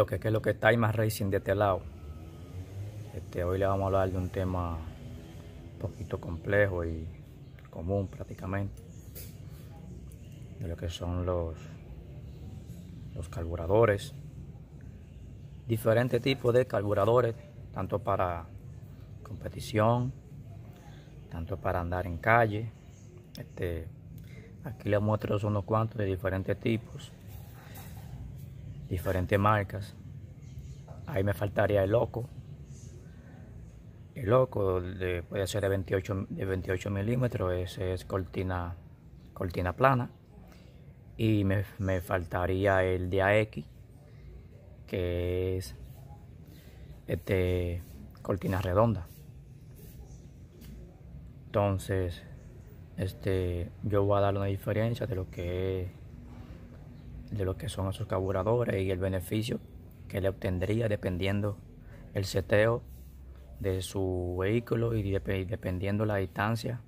lo que, es lo que está más Racing de este lado. Este, hoy le vamos a hablar de un tema un poquito complejo y común prácticamente. De lo que son los, los carburadores. Diferentes tipos de carburadores, tanto para competición, tanto para andar en calle. Este, aquí les muestro unos cuantos de diferentes tipos diferentes marcas. Ahí me faltaría el loco. El loco puede ser de 28, de 28 milímetros, ese es cortina, cortina plana. Y me, faltaría el de AX, que es este, cortina redonda. Entonces, este, yo voy a dar una diferencia de lo que es de lo que son esos carburadores y el beneficio que le obtendría dependiendo el seteo de su vehículo y dependiendo la distancia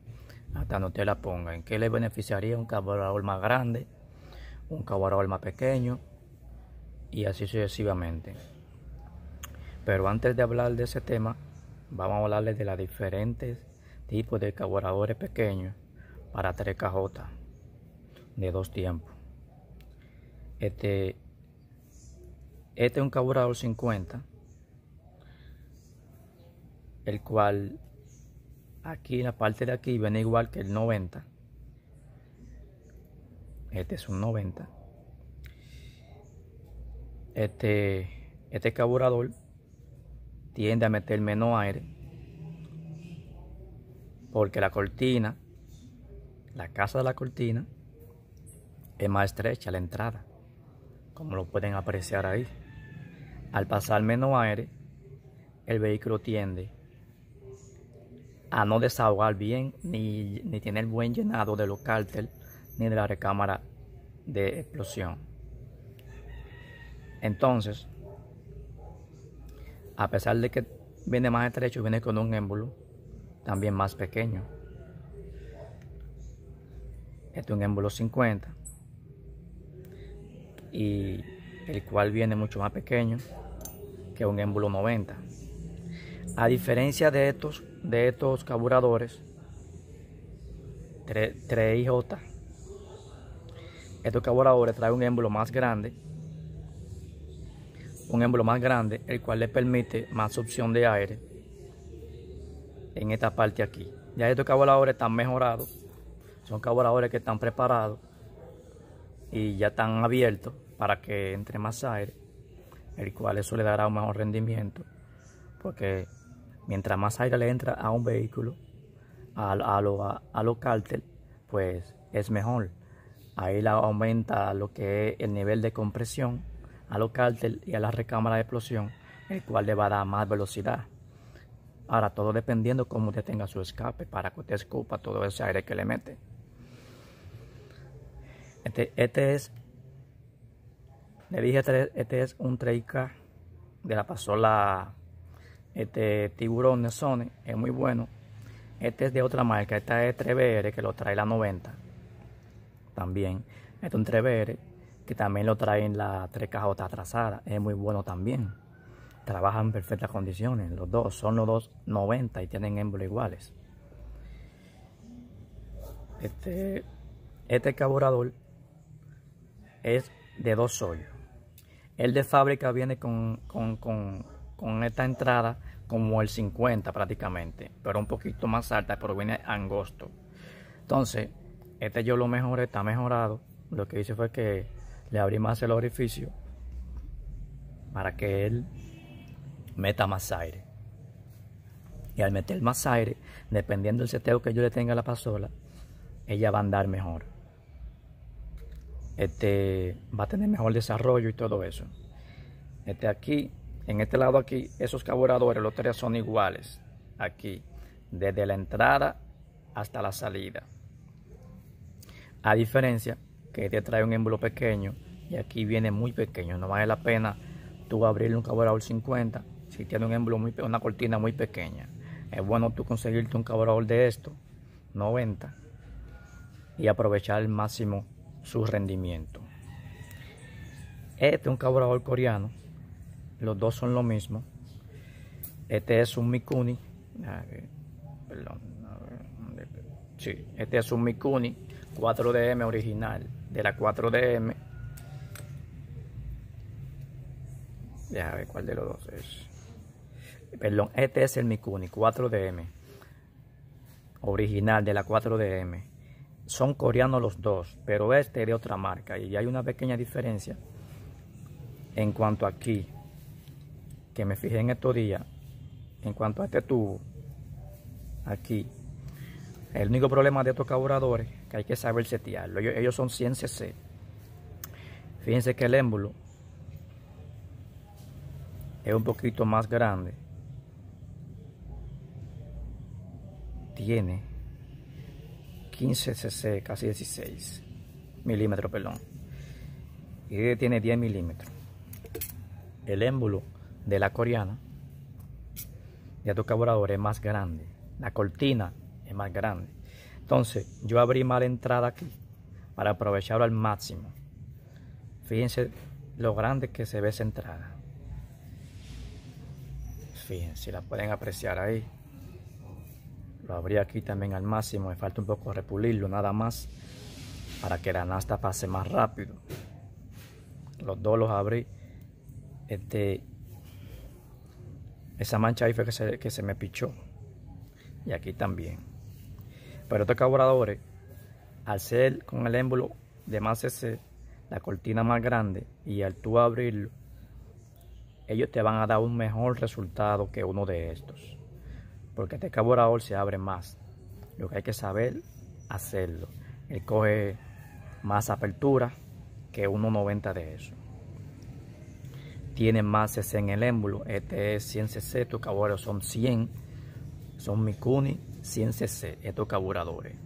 hasta donde usted la ponga. ¿En qué le beneficiaría un carburador más grande, un carburador más pequeño y así sucesivamente? Pero antes de hablar de ese tema, vamos a hablarles de los diferentes tipos de carburadores pequeños para 3 cajotas de dos tiempos. Este, este, es un caburador 50, el cual aquí en la parte de aquí viene igual que el 90. Este es un 90. Este, este carburador tiende a meter menos aire porque la cortina, la casa de la cortina, es más estrecha la entrada como lo pueden apreciar ahí. Al pasar menos aire, el vehículo tiende a no desahogar bien ni, ni tener buen llenado de los cárteles ni de la recámara de explosión. Entonces, a pesar de que viene más estrecho, viene con un émbolo también más pequeño. Este es un émbolo 50 y el cual viene mucho más pequeño que un émbolo 90. A diferencia de estos, de estos carburadores 3 j estos caburadores traen un émbolo más grande, un émbolo más grande, el cual le permite más opción de aire en esta parte aquí. Ya estos carburadores están mejorados, son carburadores que están preparados y ya están abiertos para que entre más aire, el cual eso le dará un mejor rendimiento, porque mientras más aire le entra a un vehículo, a, los a, pues es mejor. Ahí la aumenta lo que es el nivel de compresión a los cártel y a la recámara de explosión, el cual le va a dar más velocidad. Ahora, todo dependiendo cómo usted tenga su escape para que usted escupa todo ese aire que le mete. Este, este es, le dije, este, este es un 3K de la pasola este tiburón de es muy bueno. Este es de otra marca, esta es 3BR que lo trae la 90. También, este es un 3BR que también lo trae en la 3 otra atrasada, es muy bueno también. trabaja en perfectas condiciones, los dos, son los dos 90 y tienen émbolos iguales. Este, este carburador es de dos hoyos. El de fábrica viene con, esta entrada como el 50 prácticamente, pero un poquito más alta, pero viene angosto. Entonces, este yo lo mejoré, está mejorado. Lo que hice fue que le abrí más el orificio para que él meta más aire. Y al meter más aire, dependiendo del seteo que yo le tenga a la pasola, ella va a andar mejor este, va a tener mejor desarrollo y todo eso. Este aquí, en este lado aquí, esos carburadores, los tres son iguales. Aquí, desde la entrada hasta la salida. A diferencia que este trae un embudo pequeño y aquí viene muy pequeño. No vale la pena tú abrirle un carburador 50 si tiene un émbolo muy, una cortina muy pequeña. Es bueno tú conseguirte un carburador de esto, 90, y aprovechar el máximo su rendimiento. Este es un carburador coreano, los dos son lo mismo. Este es un Mikuni, ah, perdón, sí, este es un Mikuni 4DM original, de la 4DM. Ya ver cuál de los dos es. Perdón, este es el Mikuni 4DM, original de la 4DM son coreanos los dos, pero este es de otra marca y hay una pequeña diferencia en cuanto aquí, que me fijé en estos días, en cuanto a este tubo, aquí, el único problema de estos carburadores que hay que saber setearlo, ellos, ellos son 100 cc, fíjense que el émbolo es un poquito más grande, tiene 15 cc, casi 16 milímetros, perdón. Y tiene 10 milímetros. El émbolo de la coreana de tu carburador es más grande. La cortina es más grande. Entonces, yo abrí mal entrada aquí para aprovecharlo al máximo. Fíjense lo grande que se ve esa entrada. Fíjense, la pueden apreciar ahí lo abrí aquí también al máximo me falta un poco repulirlo nada más para que la nasta pase más rápido los dos los abrí este esa mancha ahí fue que se, me pichó y aquí también pero estos carburadores al ser con el émbolo de más ese, la cortina más grande y al tú abrirlo ellos te van a dar un mejor resultado que uno de estos porque este carburador se abre más. Lo que hay que saber hacerlo. Él coge más apertura que 1.90 de eso. Tiene más cc en el émbolo. Este es 100 cc, estos carburadores son 100. Son Mikuni 100 cc, estos carburadores.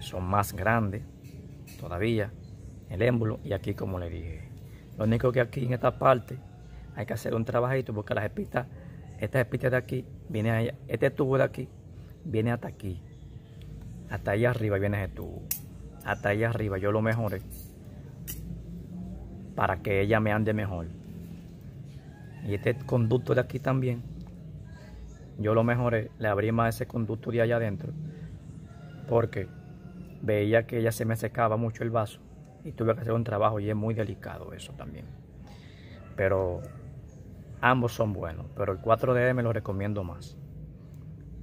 Son más grandes todavía el émbolo y aquí como le dije. Lo único que aquí en esta parte hay que hacer un trabajito porque las espitas esta espita de aquí, viene allá, este tubo de aquí, viene hasta aquí. Hasta allá arriba viene ese tubo. Hasta allá arriba, yo lo mejoré. Para que ella me ande mejor. Y este conducto de aquí también. Yo lo mejoré, le abrí más ese conducto de allá adentro. Porque veía que ella se me secaba mucho el vaso. Y tuve que hacer un trabajo y es muy delicado eso también. Pero Ambos son buenos, pero el 4 dm e me lo recomiendo más.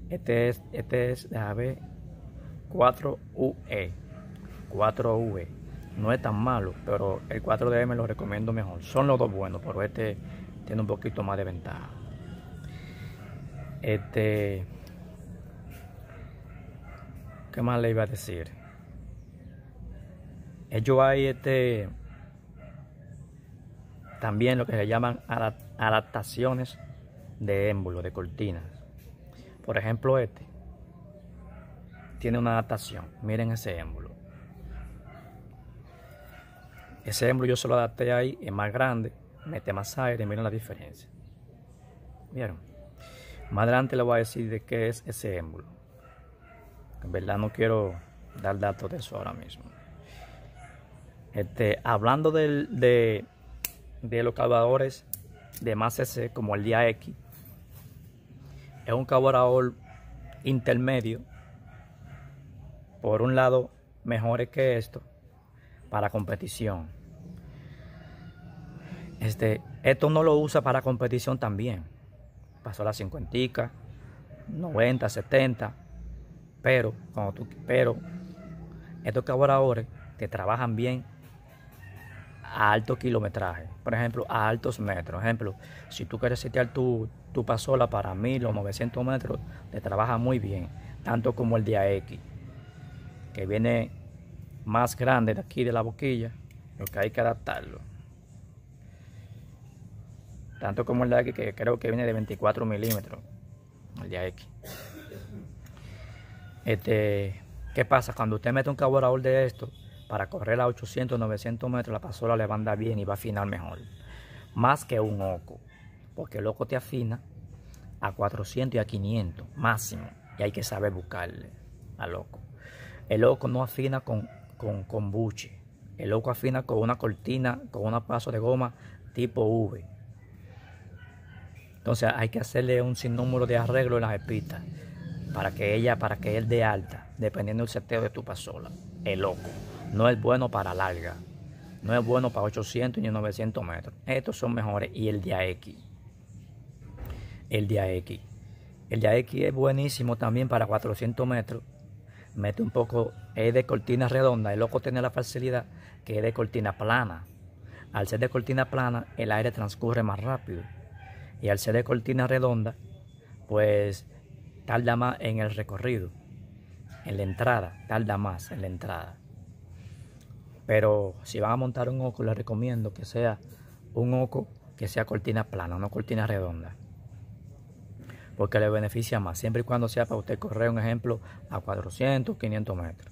Este es, este es, ver, 4UE. 4 ue No es tan malo, pero el 4 dm e me lo recomiendo mejor. Son los dos buenos, pero este tiene un poquito más de ventaja. Este. ¿Qué más le iba a decir? Ellos hay este. También lo que se llaman adaptadores adaptaciones de émbolo, de cortinas. Por ejemplo, este tiene una adaptación. Miren ese émbolo. Ese émbolo yo se lo adapté ahí, es más grande, mete más aire, miren la diferencia. ¿Vieron? Más adelante les voy a decir de qué es ese émbolo. En verdad no quiero dar datos de eso ahora mismo. Este, hablando de, de los calvadores de más ese como el día X. Es un carburador intermedio. Por un lado, mejores que esto para competición. Este, esto no lo usa para competición también. Pasó la 50, 90, 70. Pero, cuando tú, pero estos carburadores que trabajan bien a alto kilometraje, por ejemplo, a altos metros. ejemplo, si tú quieres setear tu, tu pasola para mil o 900 metros, te trabaja muy bien, tanto como el de AX, que viene más grande de aquí de la boquilla, lo que hay que adaptarlo. Tanto como el de AX, que creo que viene de 24 milímetros, el de AX. Este, ¿Qué pasa? Cuando usted mete un carburador de esto, para correr a 800, 900 metros, la pasola le andar bien y va a afinar mejor. Más que un oco, porque el oco te afina a 400 y a 500 máximo, y hay que saber buscarle al loco. El oco no afina con, con, buche, el oco afina con una cortina, con un paso de goma tipo V. Entonces hay que hacerle un sinnúmero de arreglo en las espitas para que ella, para que él dé alta, dependiendo del seteo de tu pasola, el oco. No es bueno para larga. No es bueno para 800 ni 900 metros. Estos son mejores. Y el X. El X. El X es buenísimo también para 400 metros. Mete un poco, es de cortina redonda. El loco tiene la facilidad que es de cortina plana. Al ser de cortina plana, el aire transcurre más rápido. Y al ser de cortina redonda, pues tarda más en el recorrido. En la entrada, tarda más en la entrada. Pero si van a montar un oco, les recomiendo que sea un oco que sea cortina plana, no cortina redonda. Porque le beneficia más, siempre y cuando sea para usted correr, un ejemplo, a 400, 500 metros.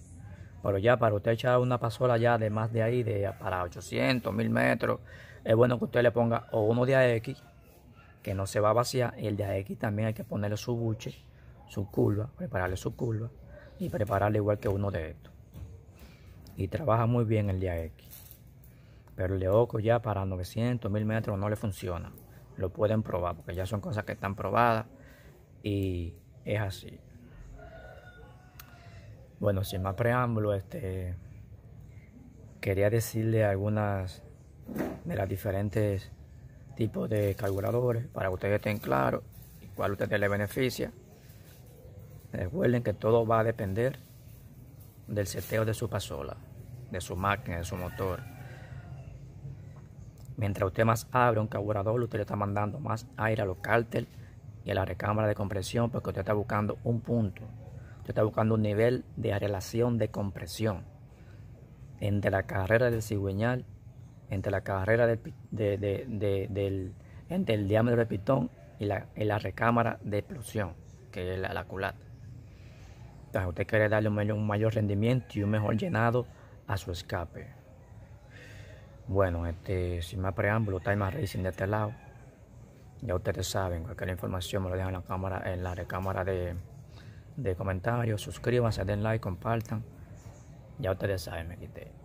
Pero ya para usted echar una pasola ya de más de ahí, de para 800, 1000 metros, es bueno que usted le ponga o uno de AX, que no se va a vaciar, y el de AX también hay que ponerle su buche, su curva, prepararle su curva y prepararle igual que uno de estos y trabaja muy bien el día X. Pero el de Oco ya para 900, 1000 metros no le funciona. Lo pueden probar porque ya son cosas que están probadas y es así. Bueno, sin más preámbulo, este, quería decirle algunas de las diferentes tipos de calculadores para que ustedes estén claros y cuál a ustedes les beneficia. Recuerden que todo va a depender del seteo de su pasola, de su máquina, de su motor. Mientras usted más abre un carburador, usted le está mandando más aire a los cárteles y a la recámara de compresión porque usted está buscando un punto. Usted está buscando un nivel de relación de compresión entre la carrera del cigüeñal, entre la carrera del, entre el diámetro del pitón y la, recámara de explosión, que es la, la culata. Pues usted quiere darle un mayor, rendimiento y un mejor llenado a su escape. Bueno, este, sin más preámbulo, Time Racing de este lado. Ya ustedes saben, cualquier información me lo dejan en la cámara, en la recámara de, de comentarios. Suscríbanse, den like, compartan. Ya ustedes saben, me quité.